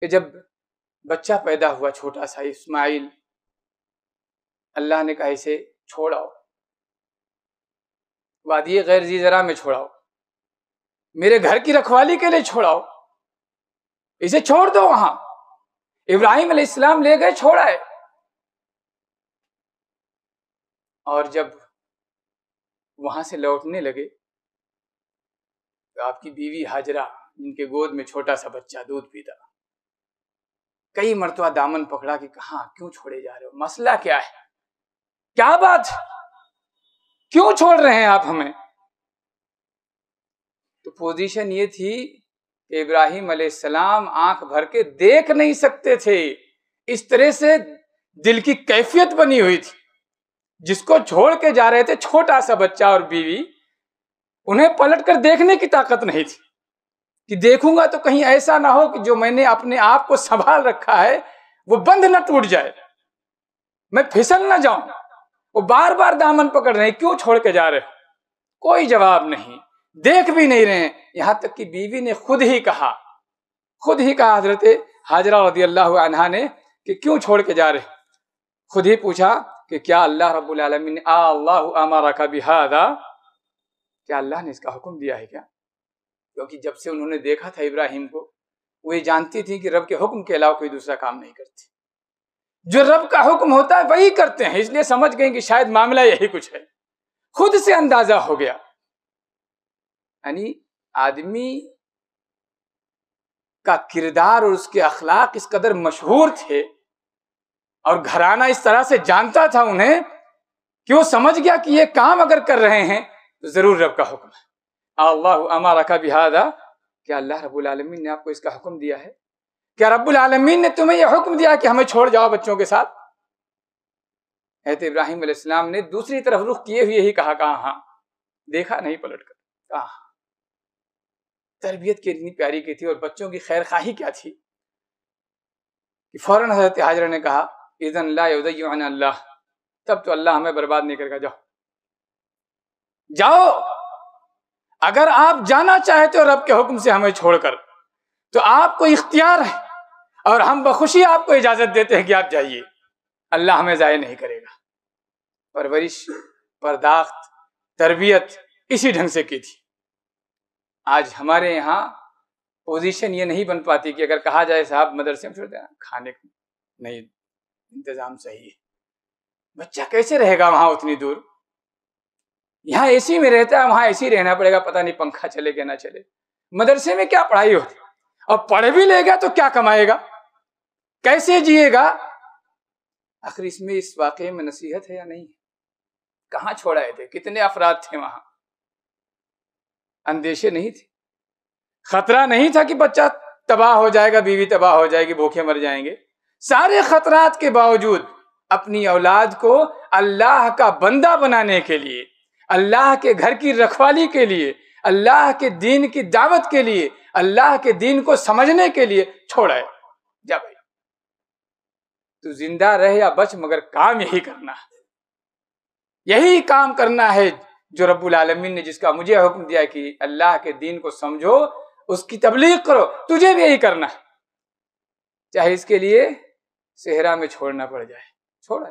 कि जब बच्चा पैदा हुआ छोटा सा इस्माइल अल्लाह ने कहा इसे छोड़ाओ वादी गैर जी जरा में छोड़ाओ मेरे घर की रखवाली के लिए छोड़ाओ इसे छोड़ दो वहां इब्राहिम इस्लाम ले गए छोड़ाए और जब वहां से लौटने लगे तो आपकी बीवी हाजरा जिनके गोद में छोटा सा बच्चा दूध पीता कई मरतबा दामन पकड़ा कि कहा क्यों छोड़े जा रहे हो मसला क्या है क्या बात क्यों छोड़ रहे हैं आप हमें तो पोजीशन ये थी कि इब्राहिम सलाम आंख भर के देख नहीं सकते थे इस तरह से दिल की कैफियत बनी हुई थी जिसको छोड़ के जा रहे थे छोटा सा बच्चा और बीवी उन्हें पलट कर देखने की ताकत नहीं थी कि देखूंगा तो कहीं ऐसा ना हो कि जो मैंने अपने आप को संभाल रखा है वो बंध ना टूट जाए मैं फिसल ना जाऊं वो बार बार दामन पकड़ रहे क्यों छोड़ के जा रहे हो कोई जवाब नहीं देख भी नहीं रहे यहां तक कि बीवी ने खुद ही कहा खुद ही कहा हजरत हाजरा रदी अल्लाह अनहा ने कि क्यों छोड़ के जा रहे खुद ही पूछा कि क्या अल्लाह रब्बुल आलमी अल्लाह अमारा का बिहादा क्या अल्लाह ने इसका हुक्म दिया है क्या क्योंकि जब से उन्होंने देखा था इब्राहिम को वो ये जानती थी कि रब के हुक्म के अलावा कोई दूसरा काम नहीं करती जो रब का हुक्म होता है वही करते हैं इसलिए समझ गए कि शायद मामला यही कुछ है खुद से अंदाजा हो गया यानी आदमी का किरदार और उसके अखलाक इस कदर मशहूर थे और घराना इस तरह से जानता था उन्हें कि वो समझ गया कि ये काम अगर कर रहे हैं तो जरूर रब का हुक्म है अल्लाह अमारा का बिहादा क्या अल्लाह रब्बुल आलमीन ने आपको इसका हुक्म दिया है क्या रब्बुल आलमीन ने तुम्हें यह हुक्म दिया कि हमें छोड़ जाओ बच्चों के साथ हजरत इब्राहिम अलैहिस्सलाम ने दूसरी तरफ रुख किए हुए ही कहा कहा हाँ देखा नहीं पलट कर कहा हाँ। तरबियत की इतनी प्यारी की थी और बच्चों की खैर खाही क्या थी कि फौरन हजरत हाजरा ने कहा इजन अल्लाह तब तो अल्लाह हमें बर्बाद नहीं करेगा जाओ जाओ अगर आप जाना चाहते हो रब के हुक्म से हमें छोड़कर तो आपको इख्तियार है और हम बखुशी आपको इजाजत देते हैं कि आप जाइए अल्लाह हमें ज़ाय नहीं करेगा परवरिश परदाख्त तरबियत इसी ढंग से की थी आज हमारे यहाँ पोजीशन ये नहीं बन पाती कि अगर कहा जाए साहब मदरसे में छोड़ देना खाने का नहीं इंतज़ाम सही है बच्चा कैसे रहेगा वहां उतनी दूर यहाँ एसी में रहता है वहां एसी रहना पड़ेगा पता नहीं पंखा चले कि ना चले मदरसे में क्या पढ़ाई होती और पढ़ भी लेगा तो क्या कमाएगा कैसे जिएगा आखिर इसमें इस वाक्य में नसीहत है या नहीं कहा छोड़ाए थे कितने अफराद थे वहां अंदेशे नहीं थे खतरा नहीं था कि बच्चा तबाह हो जाएगा बीवी तबाह हो जाएगी भूखे मर जाएंगे सारे खतरात के बावजूद अपनी औलाद को अल्लाह का बंदा बनाने के लिए अल्लाह के घर की रखवाली के लिए अल्लाह के दीन की दावत के लिए अल्लाह के दीन को समझने के लिए छोड़ा है जा भाई तू जिंदा रह या बच मगर काम यही करना यही काम करना है जो रब्बुल आलमीन ने जिसका मुझे हुक्म दिया कि अल्लाह के दीन को समझो उसकी तबलीग करो तुझे भी यही करना चाहे इसके लिए सेहरा में छोड़ना पड़ जाए छोड़ा